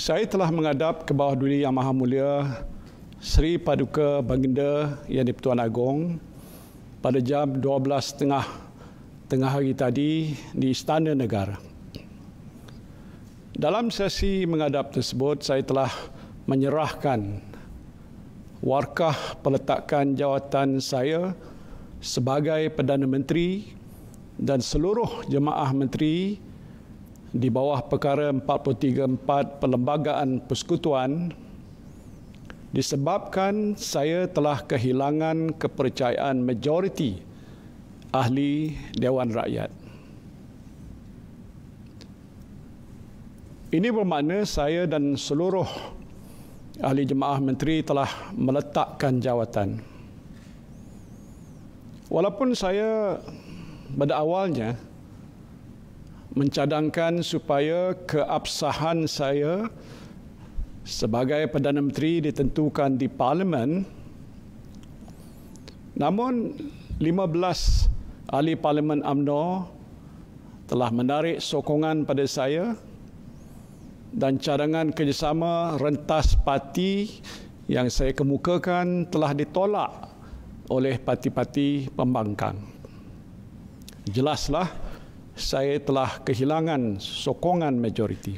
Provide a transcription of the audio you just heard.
Saya telah menghadap ke bawah duli Yang Maha Mulia Sri Paduka Baginda Yang di Agong pada jam 12.30 tengah, tengah hari tadi di Istana Negara. Dalam sesi menghadap tersebut, saya telah menyerahkan warkah peletakan jawatan saya sebagai Perdana Menteri dan seluruh jemaah menteri di bawah perkara 434 Perlembagaan Persekutuan disebabkan saya telah kehilangan kepercayaan majoriti ahli Dewan Rakyat. Ini bermakna saya dan seluruh ahli jemaah menteri telah meletakkan jawatan. Walaupun saya pada awalnya mencadangkan supaya keabsahan saya sebagai Perdana Menteri ditentukan di Parlimen. Namun, 15 ahli Parlimen UMNO telah menarik sokongan pada saya dan cadangan kerjasama rentas parti yang saya kemukakan telah ditolak oleh parti-parti pembangkang. Jelaslah, saya telah kehilangan sokongan majoriti.